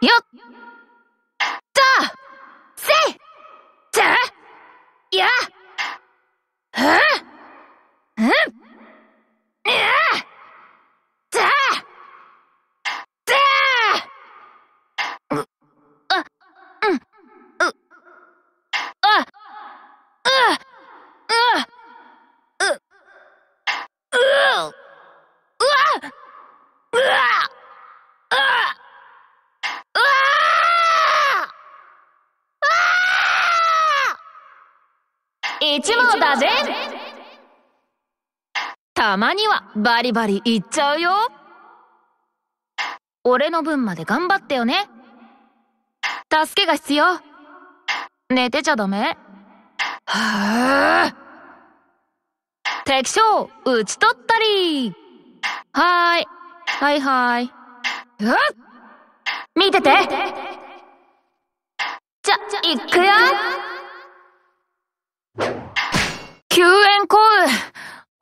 よっとせいやうんうんう一網だぜたまにはバリバリいっちゃうよ俺の分まで頑張ってよね助けが必要寝てちゃダメはあ敵将討ち取ったりはーいはいはいえ見てて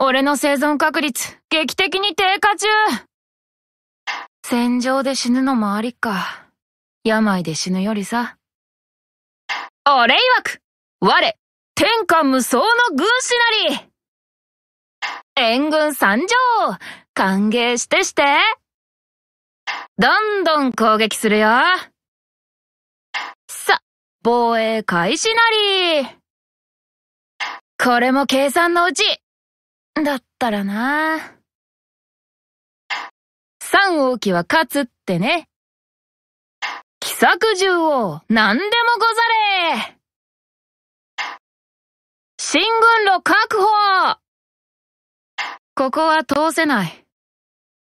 俺の生存確率、劇的に低下中戦場で死ぬのもありか。病で死ぬよりさ。俺曰く、我、天下無双の軍師なり援軍参上歓迎してしてどんどん攻撃するよさ、防衛開始なりこれも計算のうちだったらな三王旗は勝つってね。奇策獣王、何でもござれ進軍路確保ここは通せない。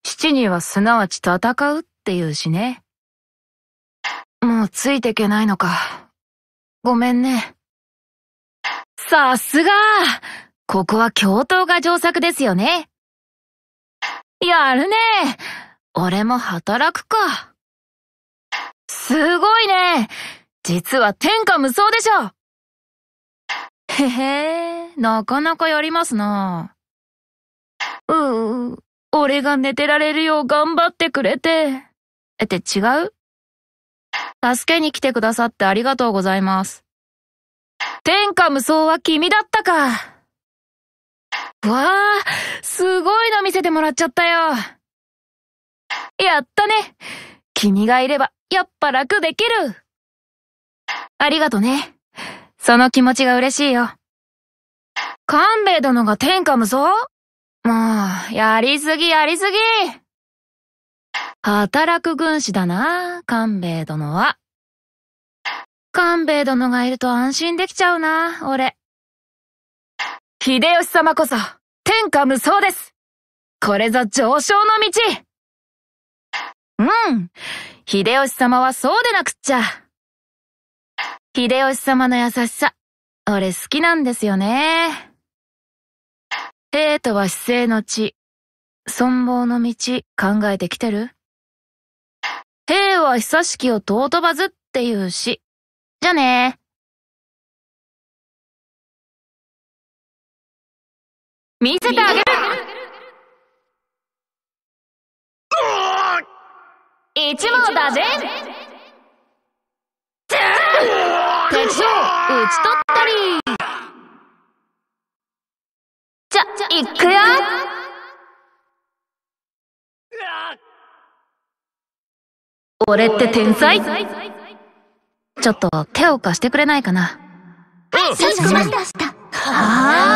七にはすなわち戦うっていうしね。もうついてけないのか。ごめんね。さすがここは教頭が上策ですよね。やるね俺も働くか。すごいね実は天下無双でしょへへえ、なかなかやりますな。うう、俺が寝てられるよう頑張ってくれて。えって違う助けに来てくださってありがとうございます。天下無双は君だったか。わあ、すごいの見せてもらっちゃったよ。やったね。君がいれば、やっぱ楽できる。ありがとね。その気持ちが嬉しいよ。官兵衛殿が天下無双もう、やりすぎやりすぎ。働く軍師だな、官兵衛殿は。官兵衛殿がいると安心できちゃうな、俺。秀吉様こそ、天下無双です。これぞ上昇の道うん。秀吉様はそうでなくっちゃ。秀吉様の優しさ、俺好きなんですよね。帝とは姿勢の地、存亡の道考えてきてる兵は久しきを尊ばずっていうし。じゃねー。見せてあげる一網打尽敵を討ち取ったりじゃ、いくよ俺って天才ちょっと手を貸してくれないかな。かしこまりました。はあ。